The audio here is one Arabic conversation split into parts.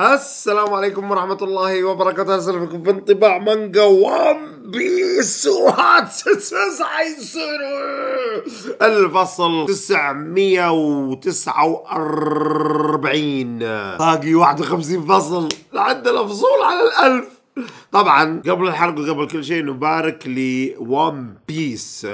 السلام عليكم ورحمة الله وبركاته أهلا بكم في انطباع مانجا وان بيس واتسس الفصل 949 باقي 51 فصل لعد الفصول على الألف طبعا قبل الحرق وقبل كل شيء نبارك لون بيس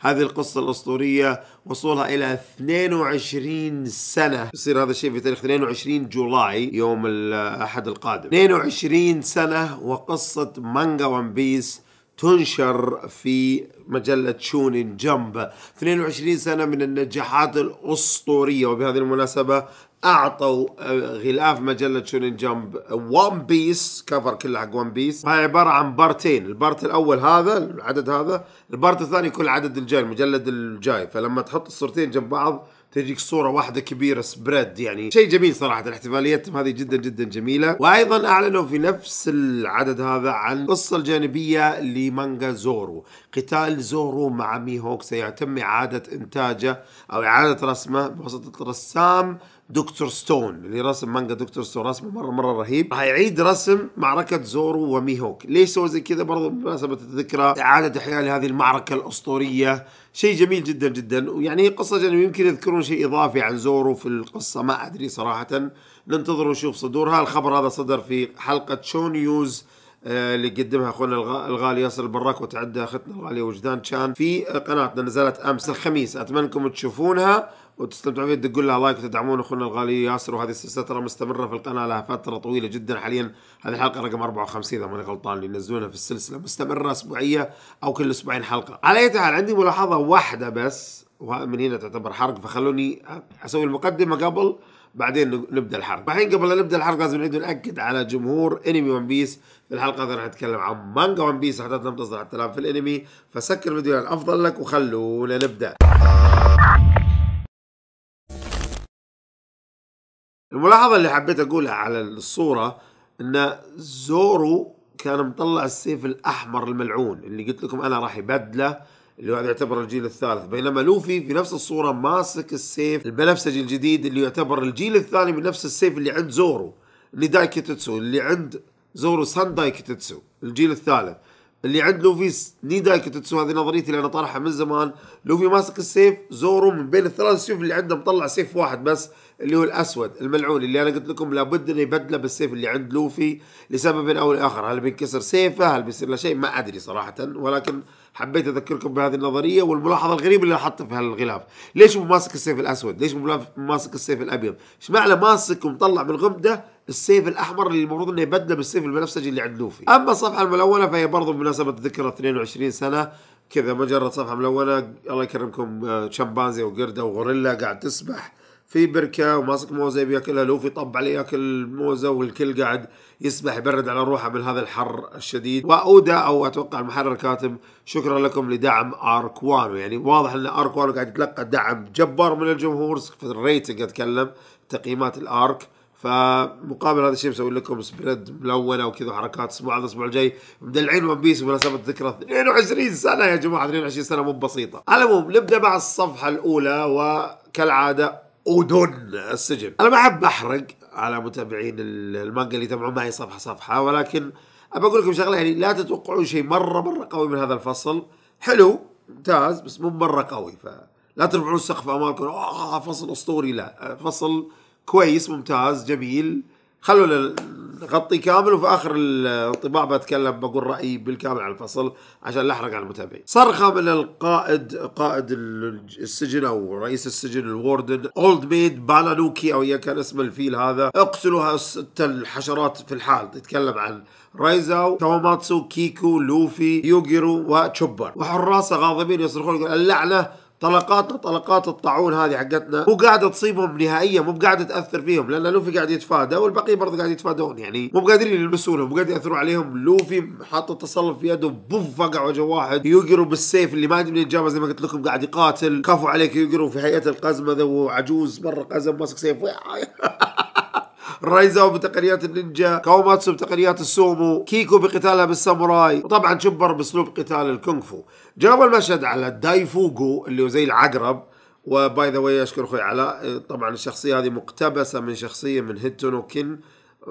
هذه القصة الأسطورية وصولها إلى 22 سنة يصير هذا الشيء في تاريخ 22 جولاي يوم الأحد القادم 22 سنة وقصة مانجا ون بيس تنشر في مجلة شونين جمب 22 سنة من النجاحات الأسطورية وبهذه المناسبة اعطوا آه، غلاف مجله شونين جمب ون بيس كفر كله حق ون بيس هاي عباره عن بارتين البارت الاول هذا العدد هذا البارت الثاني كل عدد الجاي المجلد الجاي فلما تحط الصورتين جنب بعض تجيك صورة واحدة كبيرة سبريد يعني شيء جميل صراحة احتفاليتهم هذه جدا جدا جميلة وأيضا أعلنوا في نفس العدد هذا عن القصة الجانبية لمانجا زورو قتال زورو مع ميهوك سيتم إعادة إنتاجه أو إعادة رسمه بواسطة رسام دكتور ستون اللي رسم مانجا دكتور ستون رسمه مره مره رهيب هيعيد رسم معركه زورو وميهوك ليش سوى زي كذا برضه بمناسبه الذكرى اعاده احياء لهذه المعركه الاسطوريه شيء جميل جدا جدا ويعني هي قصه جانبيه يمكن يذكرون شيء اضافي عن زورو في القصه ما ادري صراحه ننتظر ونشوف صدورها الخبر هذا صدر في حلقه شو نيوز آه، اللي قدمها اخونا الغالي ياسر البراك وتعدى اختنا الغاليه وجدان شان في قناتنا نزلت امس الخميس اتمنى انكم تشوفونها وتستمتعوا فيه تقول لها لايك وتدعمون اخونا الغالي ياسر وهذه السلسله ترى مستمره في القناه لها فتره طويله جدا حاليا هذه الحلقه رقم 54 اذا ماني غلطان اللي ينزلونها في السلسله مستمره اسبوعيه او كل اسبوعين حلقه على اي حال عندي ملاحظه واحده بس ومن هنا تعتبر حرق فخلوني اسوي المقدمه قبل بعدين نبدا الحرق الحين قبل لا نبدا الحرق لازم نعيد وناكد على جمهور انمي ون بيس في الحلقه هذه راح نتكلم عن مانجا ون بيس احداث لم تصدر حتى الان في الانمي فسكر الفيديو الافضل لك وخلونا نبدا الملاحظة اللي حبيت أقولها على الصورة أن زورو كان مطلع السيف الأحمر الملعون اللي قلت لكم أنا راح يبدله اللي هو يعتبر الجيل الثالث بينما لوفي في نفس الصورة ماسك السيف البنفسجي الجديد اللي يعتبر الجيل الثاني من نفس السيف اللي عند زورو داي كيتوتسو اللي عند زورو سانداي كيتوتسو الجيل الثالث اللي عند لوفي نيداي كيتوتسو هذه نظريتي اللي انا طارحها من زمان لوفي ماسك السيف زورو من بين الثلاث سيوف اللي عنده مطلع سيف واحد بس اللي هو الاسود الملعون اللي انا قلت لكم لابد انه يبدله بالسيف اللي عند لوفي لسبب او لاخر هل بينكسر سيفه هل بيصير له شيء ما ادري صراحه ولكن حبيت اذكركم بهذه النظريه والملاحظه الغريبه اللي حاطه في هالغلاف ليش مو ماسك السيف الاسود ليش مو ماسك السيف الابيض ايش معنى ماسك ومطلع من الغمده السيف الاحمر اللي المفروض انه يبدله بالسيف البنفسجي اللي عند لوفي اما الصفحه الملونه فهي برضه بمناسبه ذكرى 22 سنه كذا مجرد صفحه ملونه الله يكرمكم آه، شمبانزي وقرده وغوريلا قاعد تسبح في بركه وماسك موزه بياكلها لوفي طب عليه ياكل الموزه والكل قاعد يسبح يبرد على روحه من هذا الحر الشديد واودا او اتوقع المحرر كاتب شكرا لكم لدعم اركوانو يعني واضح ان اركوانو قاعد يتلقى دعم جبار من الجمهور في الريتنج اتكلم تقييمات الارك فمقابل هذا الشيء مسوي لكم سبريد ملونه وكذا حركات هذا الاسبوع الجاي مدلعين ون بيس بمناسبه ذكرى 22 سنه يا جماعه 22 سنه مو بسيطه على العموم نبدا مع الصفحه الاولى وكالعاده اودون السجن انا ما احب احرق على متابعين المانجا اللي يتابعون معي صفحه صفحه ولكن ابى اقول لكم شغله يعني لا تتوقعون شيء مره مره قوي من هذا الفصل حلو ممتاز بس مو مره قوي فلا ترفعون السقف امامكم اه فصل اسطوري لا فصل كويس ممتاز جميل خلوا غطي كامل وفي اخر الانطباع بتكلم بقول رايي بالكامل عن الفصل عشان لا احرق على المتابعين. صرخه من القائد قائد السجن او رئيس السجن الوردن اولد ميد بالانوكي او كان اسم الفيل هذا اقتلوا ست الحشرات في الحال يتكلم عن رايزاو توماتسو كيكو لوفي يوجيرو وتشوبر وحراسه غاضبين يصرخون يقول اللعنه طلقات طلقات الطاعون هذه حقتنا مو قاعده تصيبهم نهائيا مو قاعده تاثر فيهم لان لوفي قاعد يتفادى والبقيه برضه قاعد يتفادون يعني مو قادرين يلمسونهم مو قادرين ياثرون عليهم لوفي حاط التصلب في يده بوف فقع وجه واحد يوجرو بالسيف اللي ما ادري منين جابه زي ما قلت لكم قاعد يقاتل كفو عليك يوجرو في هيئه القزمه ذو عجوز مره قزم ماسك سيف رايزاو بتقنيات النينجا كاوماتسو بتقنيات السومو كيكو بقتالها بالساموراي وطبعا شبر باسلوب قتال الكونغ فو جابوا المشهد على دايفوغو اللي هو زي العقرب وباي ذا واي اشكر اخوي علاء طبعا الشخصيه هذه مقتبسه من شخصيه من هيتونو كين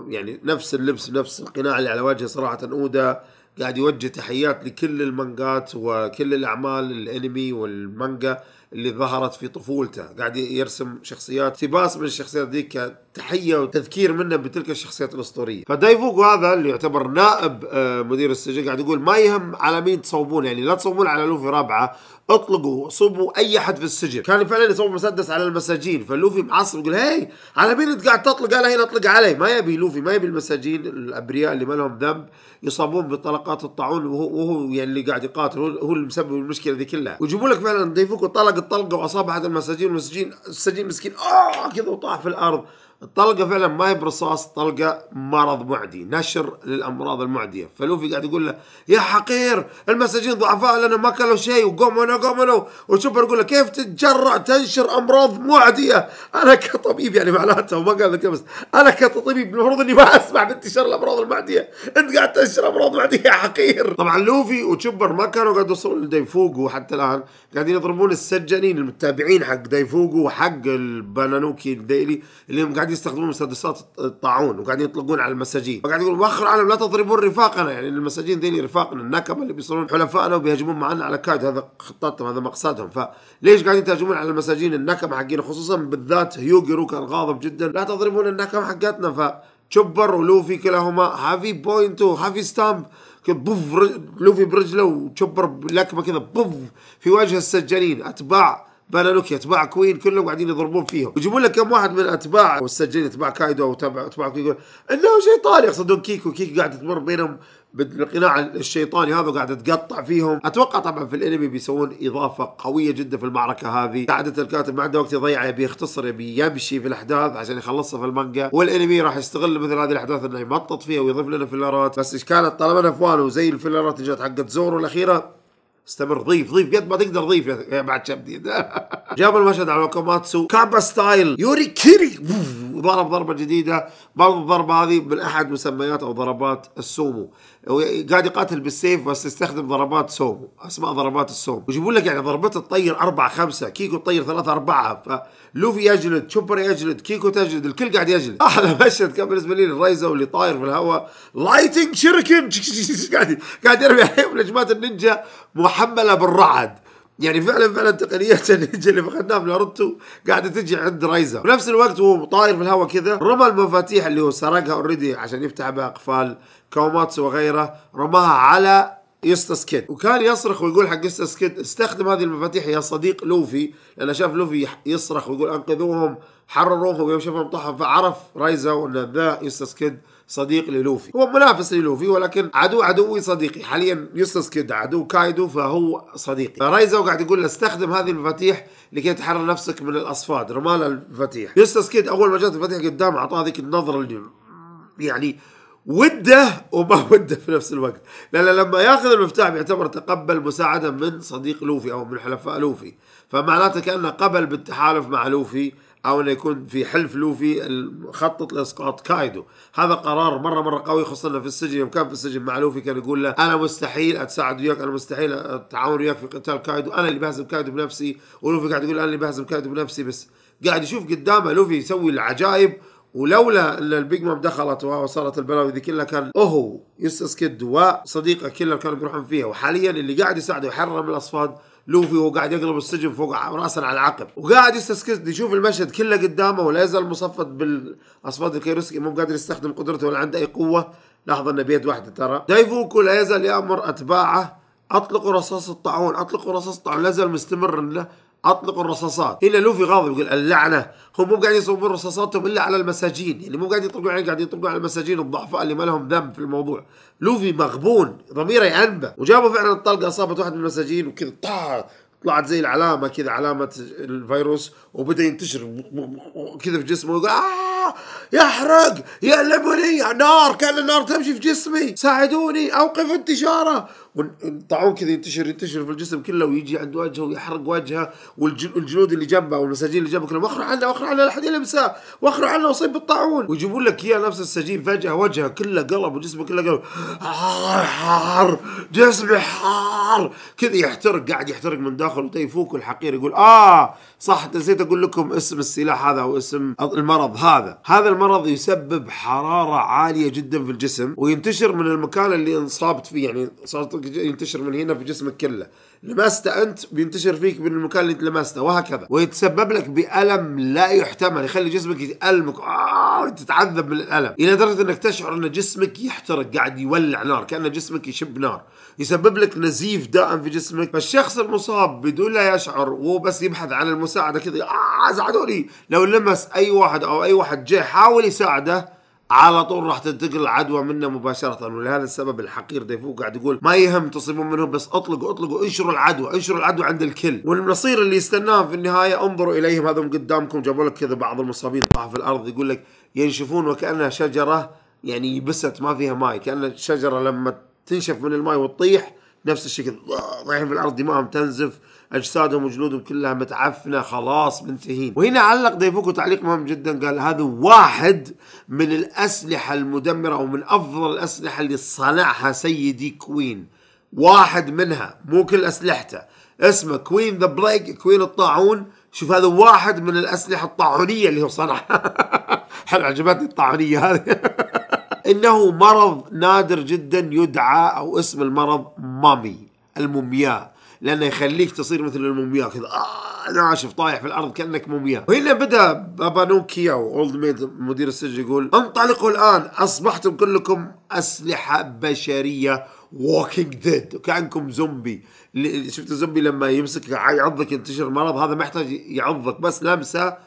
يعني نفس اللبس نفس القناع اللي على وجهه صراحه اودا قاعد يوجه تحيات لكل المانجات وكل الاعمال الانمي والمانجا اللي ظهرت في طفولته قاعد يرسم شخصيات اقتباس من الشخصيات ذيك تحيه وتذكير منه بتلك الشخصيات الاسطوريه فدايفوغو هذا اللي يعتبر نائب آه، مدير السجن قاعد يقول ما يهم على مين تصوبون يعني لا تصوبون على لوفي رابعه اطلقوا صوبوا اي احد في السجن كان فعلا يصوب مسدس على المساجين فلوفي معصب يقول هاي على مين انت قاعد تطلق على هنا اطلق عليه ما يبي لوفي ما يبي المساجين الابرياء اللي ما لهم ذنب يصابون بطلقات الطاعون وهو, وهو يعني اللي قاعد يقاتل هو, هو اللي مسبب المشكله دي كلها ويجيبوا لك فعلا ديفوكو طلق الطلقه واصاب احد المساجين والمسجين السجين مسكين اه كذا وطاح في الارض الطلقه فعلا ما هي برصاص طلقه مرض معدي نشر للامراض المعديه فلوفي قاعد يقول له يا حقير المساجين ضعفاء لنا ما كلوا شيء وقمنوا قمنوا وشوبر يقول له كيف تتجرأ تنشر امراض معديه انا كطبيب يعني معناته وما قال لك بس انا كطبيب المفروض اني ما اسمع بانتشار الامراض المعديه انت قاعد تنشر امراض معديه يا حقير طبعا لوفي وشوبر ما كانوا قاعد يوصلون لديفوجو حتى الان قاعدين يضربون السجانين المتابعين حق ديفوجو وحق البانانوكي الديلي اللي قاعد قاعد يستخدمون مسدسات الطاعون وقاعدين يطلقون على المساجين وقاعد يقول وخر على لا تضربون رفاقنا يعني المساجين ذي رفاقنا النكبه اللي بيصيرون حلفائنا وبيهجمون معنا على كايد هذا خطتهم هذا مقصدهم فليش قاعدين تهاجمون على المساجين النكبه حقين خصوصا بالذات هيوجيرو كان غاضب جدا لا تضربون النكبه حقتنا ف تشوبر ولوفي كلاهما هافي بوينت وهافي ستامب بوف لوفي برجله وتشوبر لكمه كذا بوف في وجه السجانين اتباع بلالوك اتباع كوين كلهم قاعدين يضربون فيهم ويجيبون لك كم واحد من اتباع والسجين اتباع كايدو او اتباع كوين يقول انه شيطان يقصدون كيكو كيكو قاعد تمر بينهم بالقناع الشيطاني هذا قاعد تقطع فيهم اتوقع طبعا في الانمي بيسوون اضافه قويه جدا في المعركه هذه قاعدة الكاتب ما عنده وقت يضيعه يبي يختصر يبي يمشي في الاحداث عشان يخلصها في المانجا والانمي راح يستغل مثل هذه الاحداث انه يمطط فيها ويضيف لنا فيلرات بس كانت طالما فوالو زي الفيلرات اللي جت حقت زورو الاخيره استمر ضيف ضيف قد ما تقدر ضيف يا بعد شبدي جاب المشهد على وكاماتسو كابا ستايل يوري كيري ضرب ضربه جديده برضو الضربه هذه من احد مسميات او ضربات السومو قاعد يقاتل بالسيف بس يستخدم ضربات سومو اسماء ضربات السومو ويجيبون لك يعني ضربته تطير أربعة خمسة كيكو تطير ثلاثة أربعة فلوفي يجلد شوبر يجلد كيكو تجلد الكل قاعد يجلد احلى مشهد كان بالنسبه لي الرايزو اللي طاير في الهواء لايتنج شركن قاعد قاعد يرمي عليهم نجمات النينجا محمله بالرعد يعني فعلا فعلا تقنية النينجا اللي فقدناها في ناروتو قاعدة تجي عند رايزا بنفس الوقت وهو طاير في الهواء كذا رمى المفاتيح اللي هو سرقها اوريدي عشان يفتح بها اقفال كوماتسو وغيره رماها على يوستاس كيد وكان يصرخ ويقول حق يوستاس كيد استخدم هذه المفاتيح يا صديق لوفي لانه شاف لوفي يصرخ ويقول انقذوهم حرروهم ويوم شافهم طاحوا فعرف رايزا وان ذا يوستاس كيد صديق للوفي هو منافس للوفي ولكن عدو عدوي صديقي حاليا يوستس كيد عدو كايدو فهو صديقي فرايزو قاعد يقول له استخدم هذه المفاتيح لكي تحرر نفسك من الاصفاد رمال المفاتيح يوستس كيد اول ما جت المفاتيح قدام اعطاه ذيك النظره اللي يعني وده وما وده في نفس الوقت لأن لما ياخذ المفتاح بيعتبر تقبل مساعدة من صديق لوفي أو من حلفاء لوفي فمعناته كأنه قبل بالتحالف مع لوفي أو أنه يكون في حلف لوفي مخطط لإسقاط كايدو هذا قرار مرة مرة قوي خصوصا في السجن يوم كان في السجن مع لوفي كان يقول له أنا مستحيل أتساعد وياك أنا مستحيل أتعاون وياك في قتال كايدو أنا اللي بهزم كايدو بنفسي ولوفي قاعد يقول أنا اللي بهزم كايدو بنفسي بس قاعد يشوف قدامه لوفي يسوي العجائب ولولا ان البيج مام دخلت وصارت البلاوي ذي كلها كان اوهو يوسس كيد وصديقه كلها كانوا بيروحون فيها وحاليا اللي قاعد يساعده يحرر من الاصفاد لوفي وهو قاعد يقلب السجن فوق راسا على العقب وقاعد يستسكت يشوف المشهد كله قدامه ولا يزال مصفط بالاصفاد الكيروسكي مو قادر يستخدم قدرته ولا عنده اي قوه لاحظ انه بيد واحده ترى دايفوكو لا يزال يامر اتباعه اطلقوا رصاص الطاعون اطلقوا رصاص الطاعون لا يزال مستمر له اطلقوا الرصاصات الا لوفي غاضب يقول اللعنه هم مو قاعدين يصوبون رصاصاتهم الا على المساجين يعني مو قاعدين يطلقون عليه يعني قاعدين يطلقون على المساجين الضعفاء اللي ما لهم ذنب في الموضوع لوفي مغبون ضميره يانبه وجابوا فعلا الطلقه اصابت واحد من المساجين وكذا طار طلعت زي العلامه كذا علامه الفيروس وبدا ينتشر كذا في جسمه يقول آه يحرق يقلبني نار كان النار تمشي في جسمي ساعدوني أوقف انتشاره والطاعون كذا ينتشر ينتشر في الجسم كله ويجي عند وجهه ويحرق وجهه والجنود اللي جنبه والمساجين اللي جنبه كلهم واخروا عنه واخروا عنه لا حد يلمسه واخروا عنه وصيب بالطاعون ويجيبون لك اياه نفس السجين فجاه وجهه كله قلب وجسمه كله قلب حار حار جسمي حار كذا يحترق قاعد يحترق من داخل وتيفوك الحقير يقول اه صح نسيت اقول لكم اسم السلاح هذا واسم المرض هذا هذا هذا المرض يسبب حرارة عالية جدا في الجسم وينتشر من المكان اللي انصابت فيه يعني صار ينتشر من هنا في جسمك كله لمسته انت بينتشر فيك من المكان اللي انت لمسته وهكذا ويتسبب لك بالم لا يحتمل يخلي جسمك يتالمك آه تتعذب من الالم الى درجه انك تشعر ان جسمك يحترق قاعد يولع نار كان جسمك يشب نار يسبب لك نزيف دائم في جسمك فالشخص المصاب بدون لا يشعر وهو بس يبحث عن المساعده كذا آه ساعدوني لو لمس اي واحد او اي واحد جاي حاول يساعده على طول راح تنتقل العدوى منه مباشرة ولهذا السبب الحقير ديفو قاعد يقول ما يهم تصيبون منهم بس اطلقوا اطلقوا انشروا العدوى انشروا العدوى عند الكل والمصير اللي يستناه في النهاية انظروا اليهم هذا قدامكم جابوا لك كذا بعض المصابين طاح في الارض يقول لك ينشفون وكأنها شجرة يعني يبست ما فيها ماي كأن الشجرة لما تنشف من الماء وتطيح نفس الشكل طايحين في الارض دمائهم تنزف اجسادهم وجلودهم كلها متعفنه خلاص منتهين وهنا علق ديفوكو تعليق مهم جدا قال هذا واحد من الاسلحه المدمره ومن افضل الاسلحه اللي صنعها سيدي كوين واحد منها مو كل اسلحته اسمه كوين ذا بليك كوين الطاعون شوف هذا واحد من الاسلحه الطاعونيه اللي هو صنعها حلو عجبتني الطاعونيه هذه إنه مرض نادر جدا يدعى أو اسم المرض مامي المومياء لأنه يخليك تصير مثل المومياء كذا آه ناشف طايح في الأرض كأنك مومياء وهنا بدأ بابا نوكيا أولد ميد مدير السجن يقول انطلقوا الآن أصبحتم كلكم أسلحة بشرية ووكينج ديد وكانكم زومبي شفت الزومبي لما يمسك يعضك ينتشر المرض هذا محتاج يعضك بس لمسه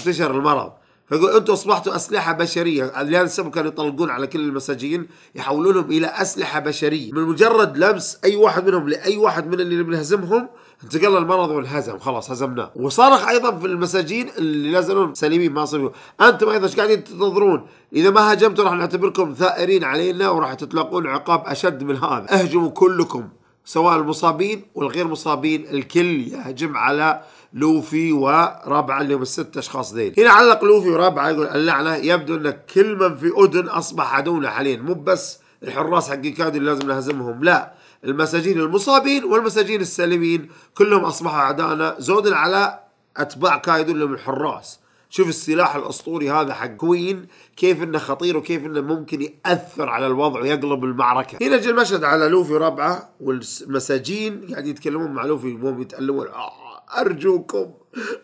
انتشر المرض يقول انتم اصبحتوا اسلحه بشريه السبب كانوا يطلقون على كل المساجين يحولونهم الى اسلحه بشريه من مجرد لمس اي واحد منهم لاي واحد من اللي بنهزمهم انتقل المرض والهزم خلاص هزمناه وصرخ ايضا في المساجين اللي لازلهم سليمين ما صيبوا انتم ايضا ايش قاعدين تنتظرون اذا ما هاجمتوا راح نعتبركم ثائرين علينا وراح تتلقون عقاب اشد من هذا اهجموا كلكم سواء المصابين والغير مصابين الكل يهجم على لوفي وربعه اللي هم الست اشخاص ذيل هنا علق لوفي وربعه يقول اللعنه يبدو ان كل من في اذن اصبح عدونا حاليا مو بس الحراس حق كادو لازم نهزمهم لا المساجين المصابين والمساجين السالمين كلهم اصبحوا اعدائنا زودا على اتباع كايدو اللي هم الحراس شوف السلاح الاسطوري هذا حق كوين كيف انه خطير وكيف انه ممكن ياثر على الوضع ويقلب المعركه هنا جاء المشهد على لوفي ربعه والمساجين قاعد يتكلمون مع لوفي وهم يتالمون آه، ارجوكم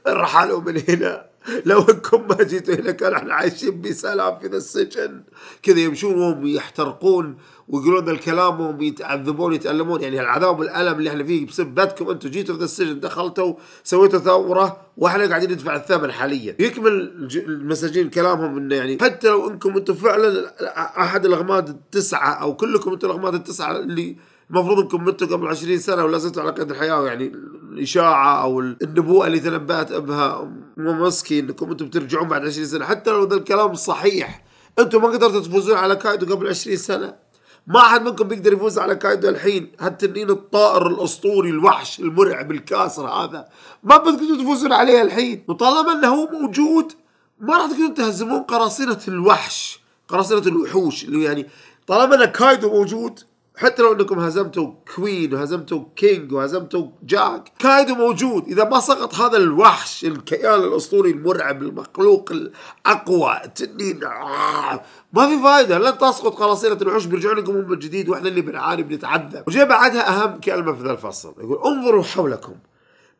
ارحلوا من هنا لو انكم ما جيتوا هنا كان احنا عايشين بسلام في السجن كذا يمشون وهم يحترقون ويقولون الكلام وهم يتعذبون يتألمون يعني العذاب والألم اللي احنا فيه بسبتكم انتم جيتوا في السجن دخلتوا سويتوا ثورة واحنا قاعدين ندفع الثمن حاليا يكمل المساجين كلامهم انه يعني حتى لو انكم انتم فعلا احد الاغماد التسعة او كلكم انتم الاغماد التسعة اللي المفروض انكم متوا قبل 20 سنه ولا زلتوا على قيد الحياه يعني الاشاعه او النبوءه اللي تنبأت بها مسكي انكم انتم بترجعون بعد 20 سنه حتى لو ذا الكلام صحيح انتم ما قدرتوا تفوزون على كايدو قبل 20 سنه ما احد منكم بيقدر يفوز على كايدو الحين هالتنين الطائر الاسطوري الوحش المرعب الكاسر هذا ما بتقدروا تفوزون عليه الحين وطالما انه هو موجود ما راح تقدرون تهزمون قراصنه الوحش قراصنه الوحوش اللي يعني طالما ان كايدو موجود حتى لو انكم هزمتوا كوين وهزمتوا كينج وهزمتوا جاك كايدو موجود اذا ما سقط هذا الوحش الكيان الاسطوري المرعب المخلوق الاقوى تنين آه، ما في فائده لن تسقط قراصنه الوحوش بيرجعوا لكم من جديد واحنا اللي بنعاني بنتعذب وجاء بعدها اهم كلمه في ذا الفصل يقول انظروا حولكم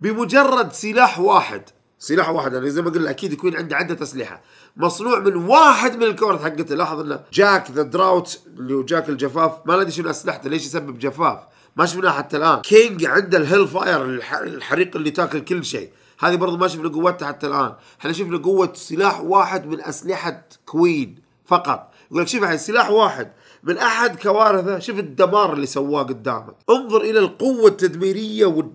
بمجرد سلاح واحد سلاح واحد انا يعني زي ما قلنا اكيد يكون عنده عده اسلحه مصنوع من واحد من الكورت حقته لاحظ انه جاك ذا دراوت اللي هو جاك الجفاف ما ادري شنو اسلحته ليش يسبب جفاف ما شفناه حتى الان كينج عنده الهيل فاير الحريق اللي تاكل كل شيء هذه برضه ما شفنا قوتها حتى الان احنا شفنا قوه سلاح واحد من اسلحه كوين فقط يقول لك شوف سلاح واحد من احد كوارثه شوف الدمار اللي سواه قدامك انظر الى القوه التدميريه وال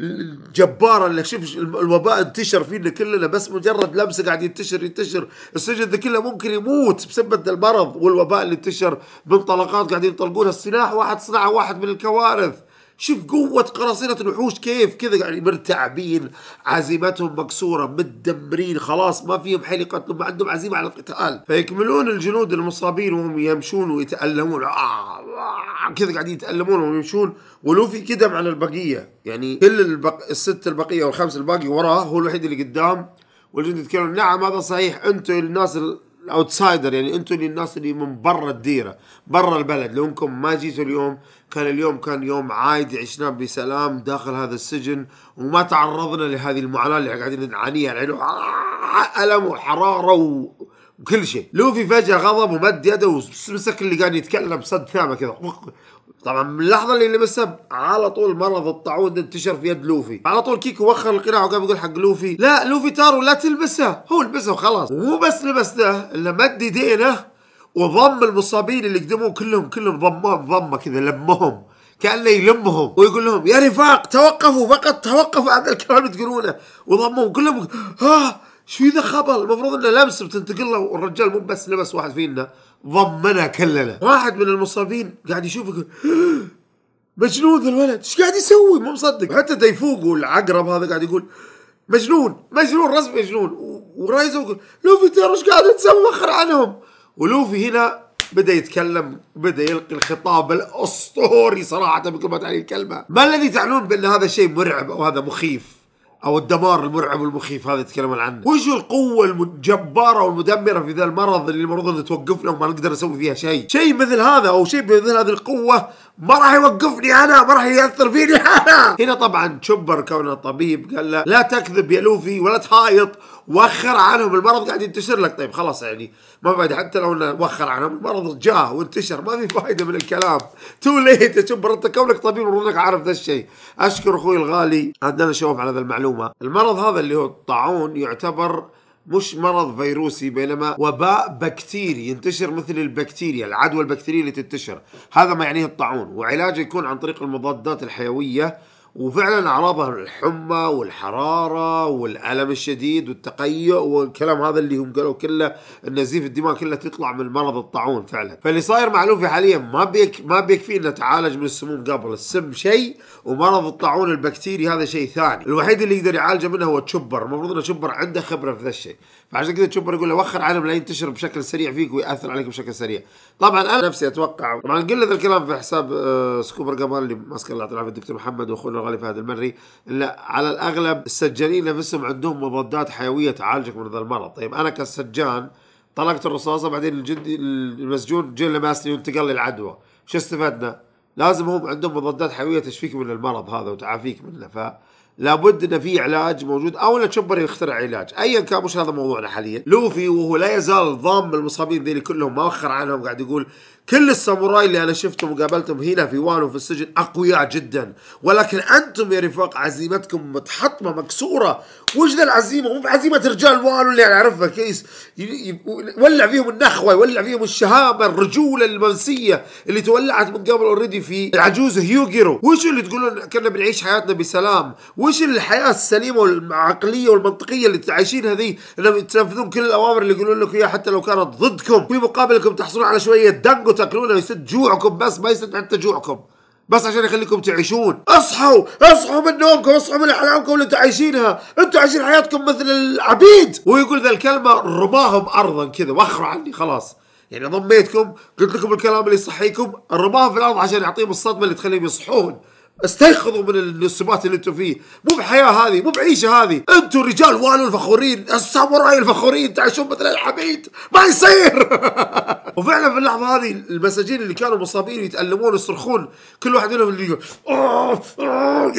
الجباره اللي شوف الوباء انتشر فينا كلنا بس مجرد لمسه قاعد ينتشر ينتشر السجن ذا كله ممكن يموت بسبب المرض والوباء اللي انتشر بانطلاقات قاعدين يطلقونها السلاح واحد صنعه واحد من الكوارث شوف قوة قراصنة الوحوش كيف كذا يعني مرتعبين عزيمتهم مكسورة متدمرين خلاص ما فيهم حيل يقتلون ما عندهم عزيمة على القتال فيكملون الجنود المصابين وهم يمشون ويتألمون آه كذا قاعدين يتألمون ويمشون ولوفي كدم على البقيه يعني كل البق... الست البقيه والخمس الباقي وراه هو الوحيد اللي قدام والجند يتكلم نعم هذا صحيح انتم الناس الاوتسايدر يعني انتم اللي الناس اللي من برا الديره برا البلد لو انكم ما جيتوا اليوم كان اليوم كان يوم عادي عشناه بسلام داخل هذا السجن وما تعرضنا لهذه المعاناه اللي قاعدين نعانيها الحين يعني الم وحراره و... وكل شيء لوفي فجاه غضب ومد يده ومسك اللي قاعد يتكلم صد ثامه كذا طبعا من اللحظه اللي لمسها على طول مرض الطاعون انتشر في يد لوفي على طول كيكو وخر القناع وقام يقول حق لوفي لا لوفي تارو لا تلبسه هو لبسه وخلاص ومو بس لبسناه الا مد يدينه وضم المصابين اللي قدموه كلهم كلهم ضمهم ضمه كذا لمهم كانه يلمهم ويقول لهم يا رفاق توقفوا فقط توقفوا عن الكلام اللي تقولونه وضمهم كلهم ها آه، شو ذا خبل المفروض انه لمس بتنتقل له والرجال مو بس لمس واحد فينا ضمنا كلنا واحد من المصابين قاعد يشوف يقول أه، مجنون ذا الولد ايش قاعد يسوي مو مصدق حتى ديفوق والعقرب هذا قاعد يقول مجنون مجنون رسم مجنون ورايزو يقول لوفي ترى ايش قاعد تسوي تسوخر عنهم ولوفي هنا بدا يتكلم بدا يلقي الخطاب الاسطوري صراحه بكل ما تعني الكلمه ما الذي تعنون بان هذا شيء مرعب او هذا مخيف او الدمار المرعب والمخيف هذا يتكلمون عنه وش القوه الجباره والمدمره في ذا المرض اللي المفروض توقفنا وما نقدر نسوي فيها شيء شيء مثل هذا او شيء مثل هذه القوه ما راح يوقفني انا ما راح ياثر فيني انا هنا طبعا تشوبر كونه طبيب قال له لا تكذب يا لوفي ولا تهايط وخر عنهم المرض قاعد ينتشر لك طيب خلاص يعني ما بعد حتى لو انه وخر عنهم المرض جاء وانتشر ما في فائده من الكلام تو ليت يا تشوبر انت كونك طبيب وانك عارف ذا الشيء اشكر اخوي الغالي عندنا شوف على ذا المعلومه المرض هذا اللي هو الطاعون يعتبر مش مرض فيروسي بينما وباء بكتيري ينتشر مثل البكتيريا العدوى البكتيرية اللي تنتشر هذا ما يعنيه الطاعون وعلاجه يكون عن طريق المضادات الحيوية وفعلا اعراضها الحمى والحراره والالم الشديد والتقيؤ والكلام هذا اللي هم قالوا كله النزيف الدماء كله تطلع من مرض الطاعون فعلا فاللي صاير معلوم في حاليا ما بيك ما بيكفي انه تعالج من السموم قبل السم شيء ومرض الطاعون البكتيري هذا شيء ثاني الوحيد اللي يقدر يعالجه منه هو تشوبر المفروض ان تشوبر عنده خبره في ذا الشيء فعشان كذا تشوبر يقول له وخر عالم لا ينتشر بشكل سريع فيك ويأثر عليك بشكل سريع طبعا انا نفسي اتوقع طبعا قلنا ذا الكلام في حساب آه، سكوبر جمال اللي ماسك الله يعطيه الدكتور محمد واخونا الغالي فهد المري لا على الاغلب السجانين نفسهم عندهم مضادات حيويه تعالجك من هذا المرض طيب انا كسجان طلقت الرصاصه بعدين الجد المسجون جه لماسني وانتقل لي العدوى شو استفدنا؟ لازم هم عندهم مضادات حيويه تشفيك من المرض هذا وتعافيك منه ف لابد ان في علاج موجود او ان تشبر يخترع علاج ايا كان مش هذا موضوعنا حاليا لوفي وهو لا يزال ضام المصابين ذي كلهم ما وخر عنهم قاعد يقول كل الساموراي اللي انا شفتهم وقابلتهم هنا في وانو في السجن اقوياء جدا ولكن انتم يا رفاق عزيمتكم متحطمه مكسوره وش ذا العزيمه مو بعزيمه رجال وانو اللي انا اعرفها كيس ولع فيهم النخوه يولع فيهم الشهامه الرجوله المنسيه اللي تولعت من قبل اوريدي في العجوز هيوجيرو وش اللي تقولون كنا بنعيش حياتنا بسلام وش الحياه السليمه والعقليه والمنطقيه اللي تعيشين ذي انهم تنفذون كل الاوامر اللي يقولون لكم اياها حتى لو كانت ضدكم في مقابلكم تحصلون على شويه دنجو تاكلونه يسد جوعكم بس ما يسد حتى جوعكم بس عشان يخليكم تعيشون اصحوا اصحوا من نومكم اصحوا من احلامكم اللي انتم عايشينها انتم عايشين حياتكم مثل العبيد ويقول ذا الكلمه رماهم ارضا كذا وخروا عني خلاص يعني ضميتكم قلت لكم الكلام اللي يصحيكم رماهم في الارض عشان يعطيهم الصدمه اللي تخليهم يصحون استيقظوا من السبات اللي انتم فيه مو بحياه هذه مو بعيشه هذه انتم رجال والو الفخورين الساموراي الفخورين تعيشون مثل الحبيب، ما يصير وفعلا في اللحظه هذه المساجين اللي كانوا مصابين يتالمون يصرخون كل واحد منهم اللي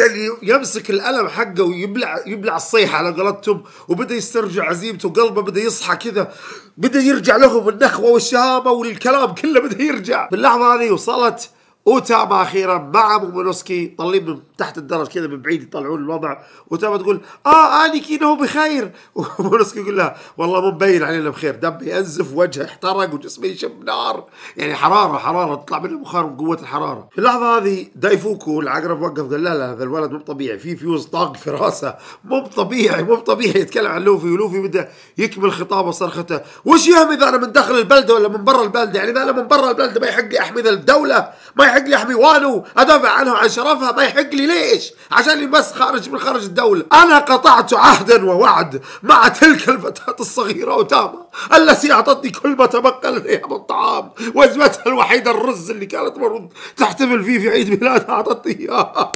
يعني يمسك الالم حقه ويبلع يبلع الصيحه على قولتهم وبدا يسترجع عزيمته وقلبه بدا يصحى كذا بدا يرجع لهم النخوه والشهامه والكلام كله بدا يرجع في اللحظه هذه وصلت وتاما اخيرا مع مونوسكي طالعين من تحت الدرج كذا من بعيد يطلعون الوضع وتاما تقول اه اني كينا هو بخير ومونوسكي يقول لها والله مو مبين علينا بخير دمي انزف وجهه احترق وجسمه يشم نار يعني حراره حراره تطلع منه بخار من قوه الحراره في اللحظه هذه دايفوكو العقرب وقف قال لا لا هذا الولد مو طبيعي في فيوز طاق في راسه مو طبيعي مو طبيعي يتكلم عن لوفي ولوفي بده يكمل خطابه صرخته وش يهم اذا انا من داخل البلده ولا من برا البلده يعني اذا انا من برا البلده ما يحق احمي الدوله ما يحق لي احمي والو ادافع عنها وعن شرفها ما يحق لي ليش عشان لي بس خارج من خارج الدوله انا قطعت عهدا ووعد مع تلك الفتاه الصغيره اوتاما التي اعطتني كل ما تبقى لديها من طعام وجبتها الوحيده الرز اللي كانت مرض تحتفل فيه في عيد ميلادها اعطتني اياه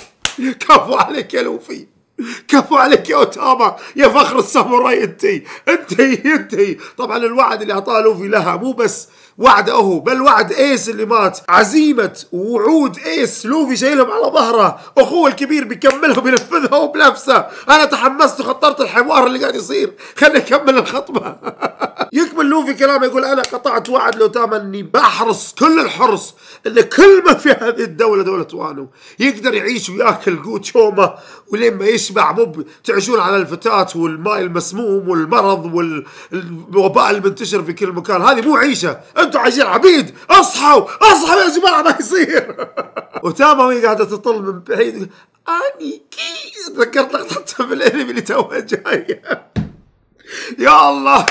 كفو عليك يا لوفي كفو عليك يا اوتاما يا فخر الساموراي انت انت انت طبعا الوعد اللي اعطاه لوفي لها مو بس وعد اهو بل وعد ايس اللي مات عزيمه وعود ايس لوفي شايلهم على ظهره اخوه الكبير بيكملها بينفذها وبنفسه انا تحمست وخطرت الحوار اللي قاعد يصير خليني اكمل الخطبه يكمل لوفي كلامه يقول أنا قطعت وعد لو تام أني بحرص كل الحرص أن كل ما في هذه الدولة دولة وانو يقدر يعيش وياكل قوت يومه ولين ما يشبع مو تعيشون على الفتات والماء المسموم والمرض والوباء المنتشر في كل مكان هذه مو عيشة أنتم عايشين عبيد أصحوا أصحوا يا جماعة ما يصير وتامه وهي قاعدة تطل من بعيد اني كي تذكرت لقطة في الانمي اللي توها جاية يا الله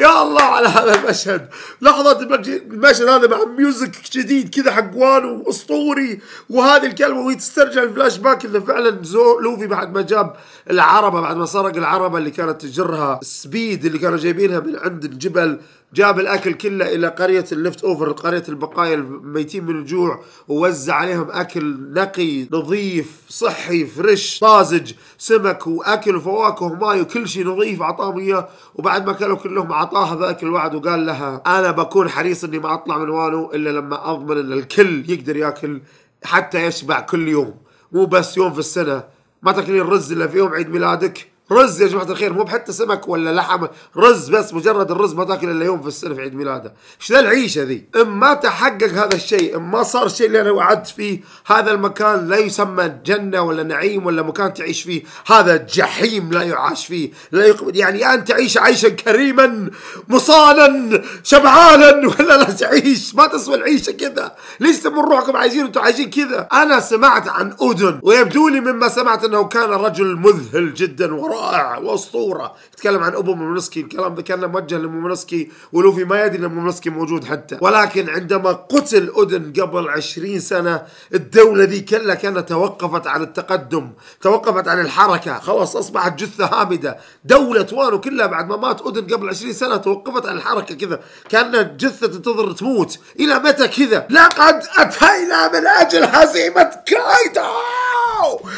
يا الله على هذا المشهد لحظة المشهد هذا مع ميوزك جديد كذا حق وانو اسطوري وهذه الكلمة وهي تسترجع الفلاش باك اللي فعلا لوفي بعد ما جاب العربة بعد ما سرق العربة اللي كانت تجرها سبيد اللي كانوا جايبينها من عند الجبل جاب الأكل كله إلى قرية الليفت أوفر قرية البقايا الميتين من الجوع ووزع عليهم أكل نقي نظيف صحي فريش طازج سمك وأكل وفواكه وماي وكل شيء نظيف أعطاهم إياه وبعد ما كلوا كلهم أعطاها ذاك الوعد وقال لها أنا بكون حريص إني ما أطلع من وانو إلا لما أضمن إن الكل يقدر ياكل حتى يشبع كل يوم مو بس يوم في السنة ما تاكلين رز إلا في يوم عيد ميلادك رز يا جماعه الخير مو بحتى سمك ولا لحم رز بس مجرد الرز ما تاكل الا يوم في السنه في عيد ميلاده ايش ذا العيشه ذي ان ما تحقق هذا الشيء ان ما صار الشيء اللي انا وعدت فيه هذا المكان لا يسمى جنه ولا نعيم ولا مكان تعيش فيه هذا جحيم لا يعاش فيه لا يقبل يعني ان تعيش عيشا كريما مصانا شبعانا ولا لا تعيش ما تسوى العيشه كذا ليش تبون روحكم عايشين انتم عايشين كذا انا سمعت عن اودن ويبدو لي مما سمعت انه كان رجل مذهل جدا ورا رائع واسطوره تكلم عن ابو مومنسكي الكلام ده كان موجه لمومنسكي ولوفي ما يدري ان مومنسكي موجود حتى ولكن عندما قتل اودن قبل 20 سنه الدوله دي كلها كانت توقفت عن التقدم توقفت عن الحركه خلاص اصبحت جثه هامده دوله وانو كلها بعد ما مات اودن قبل 20 سنه توقفت عن الحركه كذا كانت جثه تنتظر تموت الى متى كذا لقد اتينا من اجل هزيمه كايدر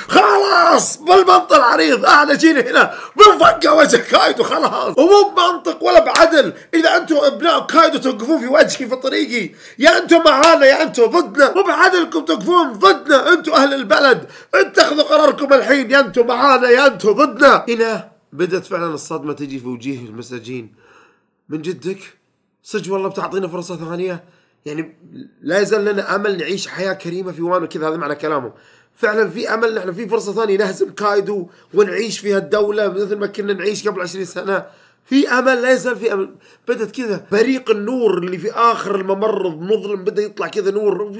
خلاص بالمنطق العريض احنا جينا هنا بنفقع وجه كايدو خلاص ومو بمنطق ولا بعدل اذا انتم ابناء كايدو توقفون في وجهي في طريقي يا انتم معانا يا انتم ضدنا مو بعدلكم توقفون ضدنا انتم اهل البلد اتخذوا قراركم الحين يا انتم معانا يا انتم ضدنا هنا بدت فعلا الصدمة تجي في وجيه المساجين من جدك؟ صدق والله بتعطينا فرصة ثانية؟ يعني لا يزال لنا امل نعيش حياه كريمه في وانو كذا هذا معنى كلامه فعلا في امل نحن في فرصه ثانيه نهزم كايدو ونعيش في هالدوله مثل ما كنا نعيش قبل 20 سنه في امل لا يزال في امل بدت كذا بريق النور اللي في اخر الممر المظلم بدا يطلع كذا نور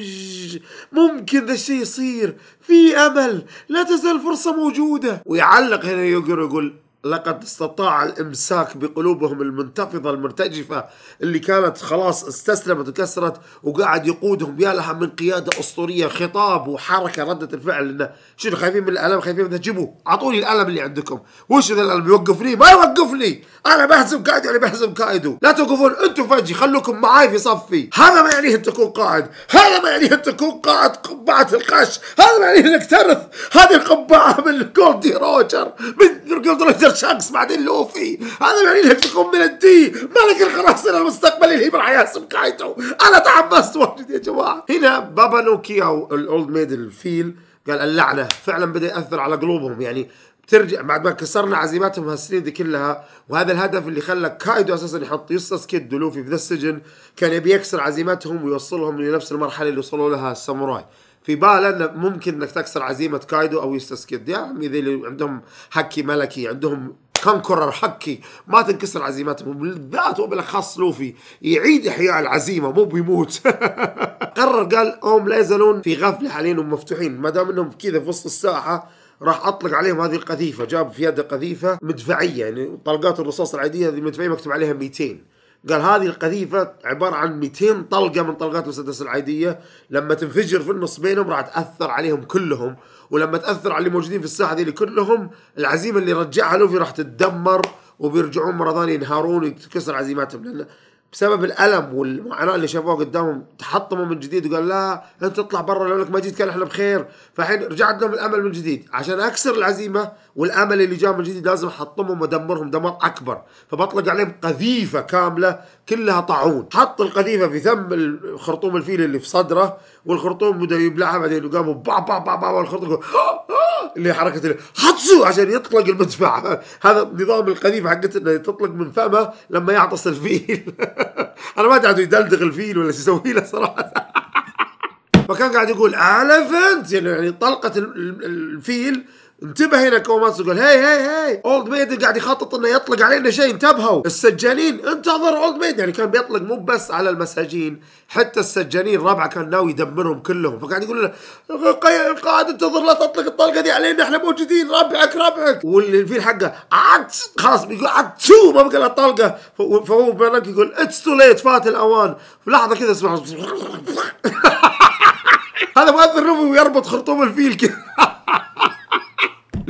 ممكن ذا الشيء يصير في امل لا تزال فرصه موجوده ويعلق هنا يقول لقد استطاع الامساك بقلوبهم المنتفضه المرتجفه اللي كانت خلاص استسلمت وكسرت وقاعد يقودهم يا لها من قياده اسطوريه خطاب وحركه رده الفعل انه شنو خايفين من الالم خايفين من جيبوا اعطوني الالم اللي عندكم وش ذا الالم يوقفني ما يوقفني انا بهزم قاعد يعني بهزم قائده لا توقفون انتم فجي خلوكم معاي في صفي هذا ما يعنيه ان تكون قائد هذا ما يعنيه ان تكون قائد قبعه القش هذا ما يعنيه انك ترث هذه القبعه من جولدي روجر من جولدي روجر شخص بعدين لوفي هذا يعني لكم من الدي ملك المستقبل المستقبلي راح حيحسم كايتو انا تحمست واجد يا جماعه هنا بابا نوكي او الاولد ميد الفيل قال اللعنه فعلا بدا ياثر على قلوبهم يعني ترجع بعد ما كسرنا عزيماتهم هالسنين دي كلها وهذا الهدف اللي خلى كايدو اساسا يحط يوسس كيد ولوفي في ذا السجن كان يبي يكسر عزيماتهم ويوصلهم لنفس المرحله اللي وصلوا لها الساموراي في باله انه ممكن انك تكسر عزيمه كايدو او يستسكيد يا عمي ذي عندهم حكي ملكي عندهم كونكرر حكي ما تنكسر عزيمتهم بالذات وبالاخص لوفي يعيد احياء العزيمه مو بيموت قرر قال هم لا يزالون في غفله حاليا ومفتوحين ما دام انهم كذا في وسط الساحه راح اطلق عليهم هذه القذيفه جاب في يده قذيفه مدفعيه يعني طلقات الرصاص العاديه هذه مدفعيه مكتوب عليها 200 قال هذه القذيفة عبارة عن 200 طلقة من طلقات المسدس العادية لما تنفجر في النص بينهم راح تأثر عليهم كلهم ولما تأثر على اللي موجودين في الساحة ذي كلهم العزيمة اللي رجعها لوفي راح تتدمر وبيرجعون مرة ثانية ينهارون وتتكسر عزيماتهم لأن بسبب الألم والمعاناة اللي شافوها قدامهم تحطموا من جديد وقال لا أنت اطلع برا لو انك ما جيت كان احنا بخير فالحين رجعت لهم الأمل من جديد عشان أكسر العزيمة والامل اللي جاء من جديد لازم احطمهم وادمرهم دمار اكبر فبطلق عليهم قذيفه كامله كلها طاعون حط القذيفه في ثم الخرطوم الفيل اللي في صدره والخرطوم بدا يبلعها بعدين قاموا با با با با والخرطوم آه، آه! اللي حركه حطسو عشان يطلق المدفع هذا نظام القذيفه حقت انه تطلق من فمه لما يعطس الفيل انا ما ادري يدلدغ الفيل ولا يسوي له صراحه فكان قاعد يقول الفنت يعني طلقه الفيل انتبه هنا كومانس يقول هاي هاي هاي اولد ميد قاعد يخطط انه يطلق علينا شيء انتبهوا السجانين انتظر اولد ميد يعني كان بيطلق مو بس على المساجين حتى السجانين ربعه كان ناوي يدمرهم كلهم فقاعد يقول له القائد انتظر لا تطلق الطلقه دي علينا احنا موجودين ربعك ربعك والفيل حقه عاد خلاص بيقول تو ما بقى له طلقه فهو بيرنك يقول اتس تو ليت فات الاوان لحظه كذا اسمع هذا مؤثر نومي ويربط خرطوم الفيل كذا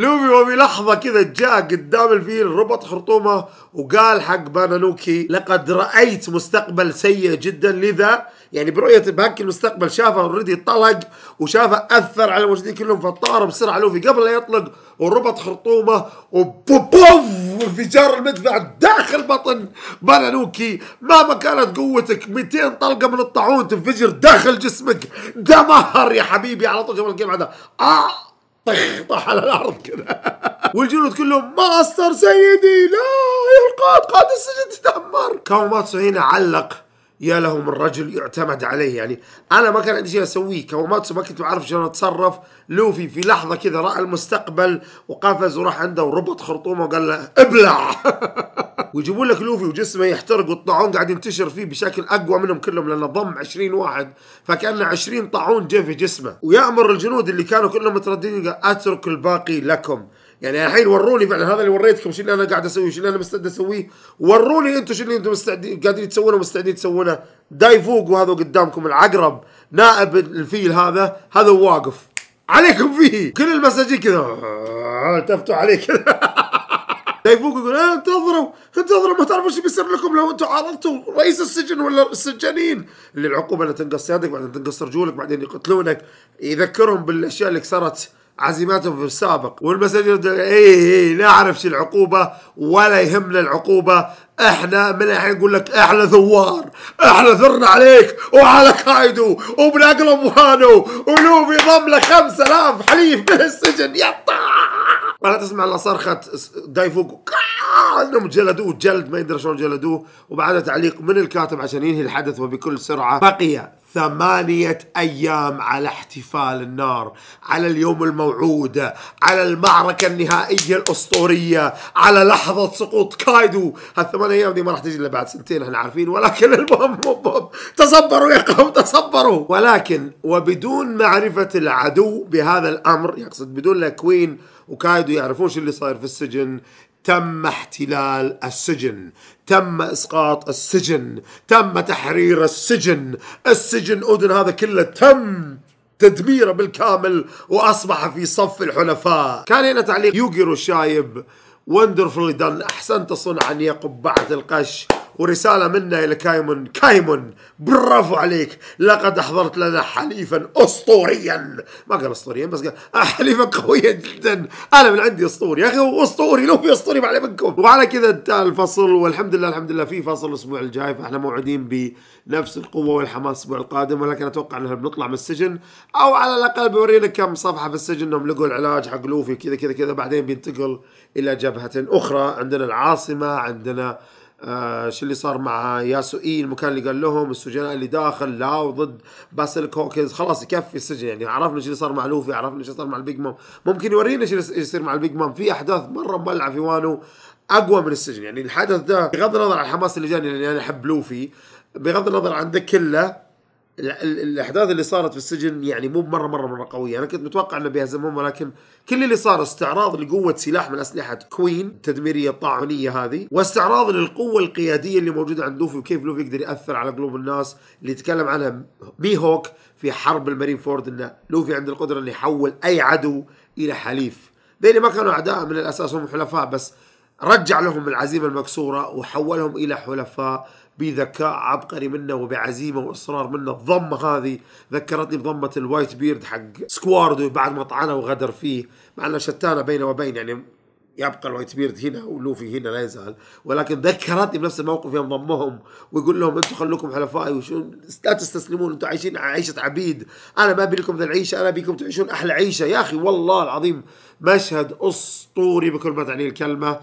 وفي وبلحظه كذا جاء قدام الفيل ربط خرطومه وقال حق بانانوكي لقد رايت مستقبل سيء جدا لذا يعني برؤيه بهك المستقبل شافه اوريدي طلق وشافه اثر على الموجودين كلهم فطار بسرعه لوفي قبل لا يطلق وربط خرطومه وبوبوف انفجار المدفع داخل بطن بانانوكي مهما كانت قوتك 200 طلقه من الطاعون تنفجر داخل جسمك دمار يا حبيبي على طول قبل الجيم هذا آه طخ طيب، طاح على الارض كذا والجنود كلهم ماستر سيدي لا يا القائد قائد السجن تدمر كانوا هنا علق يا له من رجل يعتمد عليه يعني انا ما كان عندي شيء اسويه كوماتسو ما كنت بعرف شلون اتصرف لوفي في لحظه كذا راى المستقبل وقفز وراح عنده وربط خرطومه وقال له ابلع ويجيبون لك لوفي وجسمه يحترق والطاعون قاعد ينتشر فيه بشكل اقوى منهم كلهم لانه ضم 20 واحد فكان 20 طاعون جه في جسمه ويامر الجنود اللي كانوا كلهم مترددين قال اترك الباقي لكم يعني الحين وروني فعلا هذا اللي وريتكم شو اللي انا قاعد اسويه شو اللي انا مستعد اسويه وروني انتم شو اللي انتم مستعدين قادرين تسوونه ومستعدين تسوونه داي فوق وهذا قدامكم العقرب نائب الفيل هذا هذا واقف عليكم فيه كل المساجين كذا التفتوا آه، عليه كذا دايفوق يقول اه انتظروا انتظروا ما تعرفوا ايش بيصير لكم لو انتم عارضتوا رئيس السجن ولا السجانين اللي العقوبه اللي تنقص يدك بعدين تنقص رجولك بعدين يقتلونك يذكرهم بالاشياء اللي كسرت عزيماتهم في السابق اي ايه ايه نعرفش إيه، العقوبة ولا يهمنا العقوبة احنا من الحين نقول لك احنا ثوار احنا ثرنا عليك وعلى كايدو وبناكل اموانه ولوفي ضمله 5000 حليف من السجن يطا ولا تسمع الا صرخة دايفوكو انهم جلدوه جلد ما يدري شلون جلدوه وبعدها تعليق من الكاتب عشان ينهي الحدث وبكل سرعه بقي ثمانية أيام على احتفال النار على اليوم الموعود على المعركة النهائية الأسطورية على لحظة سقوط كايدو هالثمان أيام دي ما راح تجي إلا بعد سنتين احنا عارفين ولكن المهم تصبروا يا قوم تصبروا ولكن وبدون معرفة العدو بهذا الأمر يقصد بدون لا كوين وكايدو يعرفون شو اللي صاير في السجن تم احتلال السجن تم اسقاط السجن تم تحرير السجن السجن اذن هذا كله تم تدميره بالكامل واصبح في صف الحلفاء كان هنا تعليق يوغيرو شايب وندرفولي دان احسنت صنعا يا قبعه القش ورسالة منا إلى كايمون كايمون برافو عليك لقد أحضرت لنا حليفا أسطوريا ما قال أسطوريا بس قال أه، حليفا قويا جدا أنا من عندي أسطوري يا أخي هو أسطوري لو في أسطوري ما عليه منكم وعلى كذا انتهى الفصل والحمد لله الحمد لله في فصل الأسبوع الجاي فإحنا موعدين بنفس القوة والحماس الأسبوع القادم ولكن أتوقع أنه بنطلع من السجن أو على الأقل بورينا كم صفحة في السجن أنهم لقوا العلاج حق لوفي كذا كذا كذا بعدين بينتقل إلى جبهة أخرى عندنا العاصمة عندنا آه، شو اللي صار مع ياسوئي المكان اللي قال لهم السجناء اللي داخل لا وضد باسل كوكيز خلاص يكفي السجن يعني عرفنا شو اللي صار مع لوفي عرفنا شو صار مع البيج مام ممكن يورينا شو اللي يصير مع البيج مام في احداث مره مبلعه في وانو اقوى من السجن يعني الحدث ده بغض النظر عن الحماس اللي جاني لاني انا احب لوفي بغض النظر عن ده كله الاحداث اللي صارت في السجن يعني مو مره مره مره قويه، انا كنت متوقع انه بيهزمهم ولكن كل اللي صار استعراض لقوه سلاح من اسلحه كوين التدميريه الطاعونيه هذه، واستعراض للقوه القياديه اللي موجوده عند لوفي وكيف لوفي يقدر ياثر على قلوب الناس اللي يتكلم عنها مي هوك في حرب المارين فورد انه لوفي عنده القدره انه يحول اي عدو الى حليف، بينما كانوا اعداء من الاساس هم حلفاء بس رجع لهم العزيمه المكسوره وحولهم الى حلفاء بذكاء عبقري منه وبعزيمه واصرار منه الضمه هذه ذكرتني بضمه الوايت بيرد حق سكواردو بعد ما طعنه وغدر فيه مع انه شتانه بينه وبين يعني يبقى الوايت بيرد هنا ولوفي هنا لا يزال ولكن ذكرتني بنفس الموقف يوم ضمهم ويقول لهم انتم خلوكم حلفائي وشو لا تستسلمون انتم عايشين عيشه عبيد انا ما ابي لكم ذا العيشه انا ابيكم تعيشون احلى عيشه يا اخي والله العظيم مشهد اسطوري بكل ما تعنيه الكلمه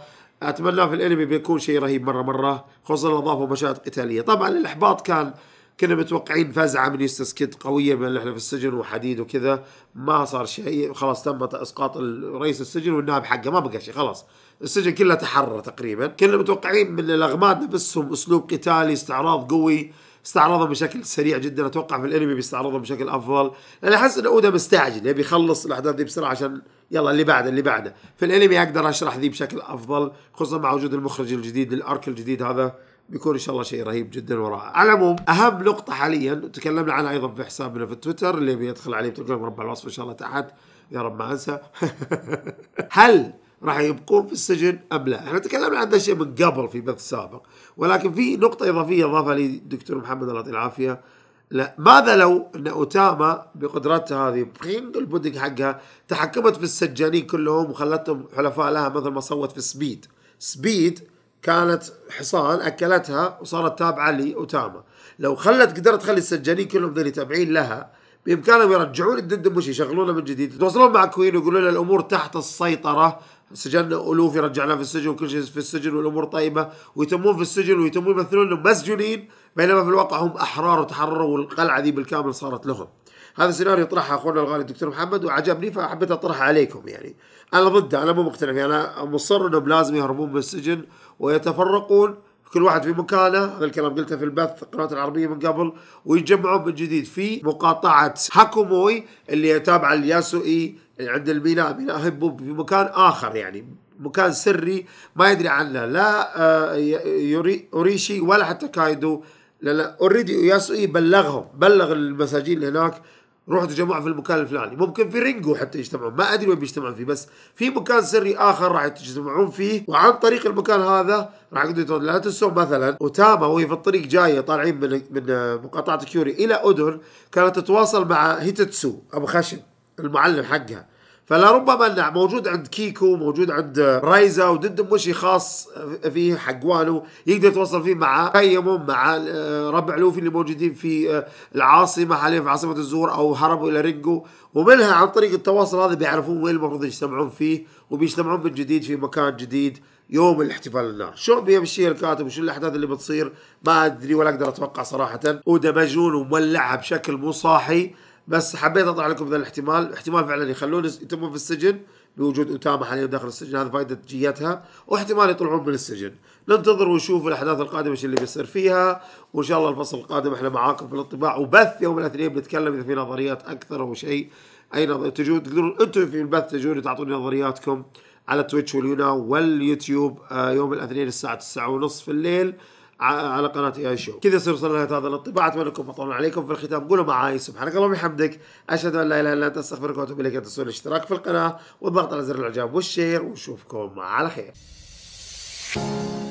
اتمناه في الانمي بيكون شيء رهيب مره مره خصوصا اضافوا مشاهد قتاليه طبعا الاحباط كان كنا متوقعين فزعه من يستسكت قويه من احنا في السجن وحديد وكذا ما صار شيء خلاص تم اسقاط رئيس السجن والنائب حقه ما بقى شيء خلاص السجن كله تحرر تقريبا كنا متوقعين من الاغماد نفسهم اسلوب قتالي استعراض قوي استعرضها بشكل سريع جدا اتوقع في الانمي بيستعرضها بشكل افضل انا احس ان اودا مستعجل يبي يخلص الاحداث دي بسرعه عشان يلا اللي بعده اللي بعده في الانمي اقدر اشرح ذي بشكل افضل خصوصا مع وجود المخرج الجديد الارك الجديد هذا بيكون ان شاء الله شيء رهيب جدا ورائع على العموم اهم نقطه حاليا تكلمنا عنها ايضا في حسابنا في تويتر اللي بيدخل عليه بتلقى مربع الوصف ان شاء الله تحت يا رب ما انسى هل راح يبقون في السجن ام لا احنا تكلمنا عن هذا الشيء من قبل في بث سابق ولكن في نقطه اضافيه اضافها لي دكتور محمد الله يعطيه العافيه لا ماذا لو ان اوتاما بقدراتها هذه بخينج البودنج حقها تحكمت في السجانين كلهم وخلتهم حلفاء لها مثل ما صوت في سبيد سبيد كانت حصان اكلتها وصارت تابعه لاوتاما لو خلت قدرت تخلي السجانين كلهم ذولي تابعين لها بامكانهم يرجعون الدندموش يشغلونه من جديد يتواصلون مع كوين ويقولون له الامور تحت السيطره سجلنا ألوف رجعناه في السجن وكل شيء في السجن والأمور طيبة ويتمون في السجن ويتمون يمثلون أنهم مسجونين بينما في الواقع هم أحرار وتحرروا والقلعة ذي بالكامل صارت لهم هذا السيناريو طرحه أخونا الغالي الدكتور محمد وعجبني فحبيت أطرحه عليكم يعني أنا ضده أنا مو مقتنع فيه يعني أنا مصر أنهم لازم يهربون من السجن ويتفرقون كل واحد في مكانه هذا الكلام قلته في البث القناه العربيه من قبل ويجمعوا من جديد في مقاطعه هاكوموي اللي يتابع الياسوئي عند الميناء ميناء هبو مكان اخر يعني مكان سري ما يدري عنه لا آه، اوريشي ولا حتى كايدو لا لا اوريدي ياسوئي بلغهم بلغ المساجين اللي هناك روحوا تجمعوا في المكان الفلاني ممكن في رينجو حتى يجتمعوا ما ادري وين بيجتمعوا فيه بس في مكان سري اخر راح يتجمعون فيه وعن طريق المكان هذا راح يقدروا لا تنسوا مثلا اوتاما وهي في الطريق جايه طالعين من من مقاطعه كيوري الى اودن كانت تتواصل مع هيتتسو ابو خشن المعلم حقها فلربما نعم موجود عند كيكو موجود عند رايزا ودد مشي خاص فيه حق والو يقدر يتواصل فيه مع خيمهم مع آه، ربع لوفي اللي موجودين في آه، العاصمه حاليا في عاصمه الزور او هربوا الى رينجو ومنها عن طريق التواصل هذا بيعرفون وين المفروض يجتمعون فيه وبيجتمعون من جديد في مكان جديد يوم الاحتفال النار شو بيمشي الكاتب وشو الاحداث اللي بتصير ما ادري ولا اقدر اتوقع صراحه ودمجون ومولعها بشكل مو صاحي بس حبيت اطرح لكم ذا الاحتمال احتمال فعلا يخلون يتمون في السجن بوجود أتامة حاليا داخل السجن هذا فائدة جيتها واحتمال يطلعون من السجن ننتظر ونشوف الأحداث القادمة ايش اللي بيصير فيها وإن شاء الله الفصل القادم احنا معاكم في الانطباع وبث يوم الاثنين بنتكلم إذا في نظريات أكثر أو شيء أي نظر تجون تقدرون أنتم في البث تجون تعطوني نظرياتكم على تويتش واليونا واليوتيوب آه، يوم الاثنين الساعة 9 ونص في الليل على قناه اي شو كذا يصير وصلنا نهايه هذا الاطباع اتمنى لكم مطول عليكم في الختام قولوا معاي سبحانك اللهم وبحمدك اشهد ان لا اله الا انت استغفرك واتوب اليك تنسون الاشتراك في القناه والضغط على زر الاعجاب والشير ونشوفكم على خير you